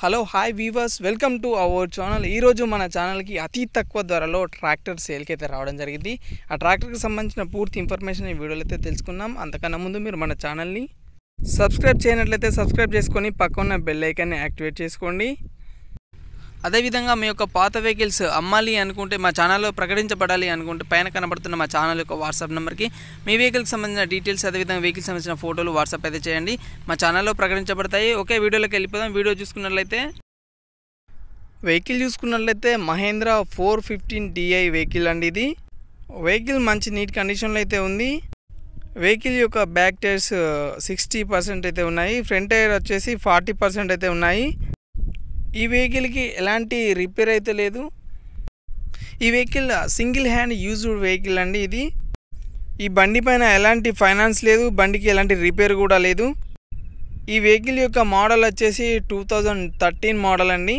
hello hi viewers welcome to our channel ఈరోజు మన ఛానల్కి అతి తక్కువ ధరలో ట్రాక్టర్ సేల్కి అయితే రావడం జరిగింది ఆ ట్రాక్టర్కి సంబంధించిన పూర్తి ఇన్ఫర్మేషన్ ఈ వీడియోలో అయితే తెలుసుకున్నాం అంతకన్నా ముందు మీరు మన ఛానల్ని సబ్స్క్రైబ్ చేయనట్లయితే సబ్స్క్రైబ్ చేసుకొని పక్కన బెల్ ఐకాన్ని యాక్టివేట్ చేసుకోండి అదేవిధంగా మీ యొక్క పాత వెహికల్స్ అమ్మాలి అనుకుంటే మా ఛానల్లో ప్రకటించబడాలి అనుకుంటే పైన కనబడుతున్న మా ఛానల్ యొక్క వాట్సాప్ నెంబర్కి మీ వెహికల్కి సంబంధించిన డీటెయిల్స్ అదేవిధంగా వెహికల్కి సంబంధించిన ఫోటోలు వాట్సాప్ అయితే చేయండి మా ఛానల్లో ప్రకటించబడతాయి ఓకే వీడియోలోకి వెళ్ళిపోదాం వీడియో చూసుకున్నట్లయితే వెహికల్ చూసుకున్నట్లయితే Mahindra four fifteen DI vehicle అండి ఇది వెహికల్ మంచి నీట్ కండిషన్లో అయితే ఉంది వెహికల్ యొక్క బ్యాక్ టైర్స్ సిక్స్టీ పర్సెంట్ అయితే ఉన్నాయి ఫ్రంట్ టైర్ వచ్చేసి ఫార్టీ పర్సెంట్ అయితే ఉన్నాయి ఈ వెహికల్కి ఎలాంటి రిపేర్ అయితే లేదు ఈ vehicle single hand used vehicle అండి ఇది ఈ బండి పైన ఎలాంటి ఫైనాన్స్ లేదు బండికి ఎలాంటి రిపేర్ కూడా లేదు ఈ వెహికల్ యొక్క మోడల్ వచ్చేసి టూ థౌజండ్ థర్టీన్ మోడల్ అండి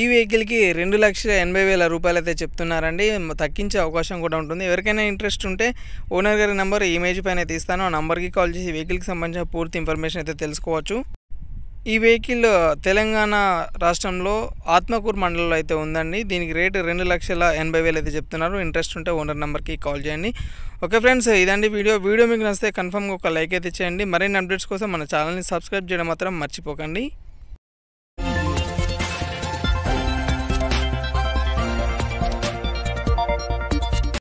ఈ వెహికల్కి రెండు లక్షల ఎనభై వేల రూపాయలు అయితే చెప్తున్నారండి తగ్గించే అవకాశం కూడా ఉంటుంది ఎవరికైనా ఇంట్రెస్ట్ ఉంటే ఓనర్ గారి నెంబర్ ఇమేజ్ పైన అయితే ఇస్తాను ఆ నెంబర్కి కాల్ చేసి వెహికల్కి సంబంధించిన పూర్తి ఇన్ఫర్మేషన్ అయితే తెలుసుకోవచ్చు ఈ వెహికల్ తెలంగాణ రాష్ట్రంలో ఆత్మకూరు మండలంలో అయితే ఉందండి దీనికి రేటు రెండు లక్షల ఎనభై వేలు అయితే చెప్తున్నారు ఇంట్రెస్ట్ ఉంటే ఓనర్ నెంబర్కి కాల్ చేయండి ఓకే ఫ్రెండ్స్ ఇదండి వీడియో వీడియో మీకు నచ్చితే కన్ఫర్మ్గా ఒక లైక్ అయితే చేయండి మరిన్ని అప్డేట్స్ కోసం మన ఛానల్ని సబ్స్క్రైబ్ చేయడం మాత్రం మర్చిపోకండి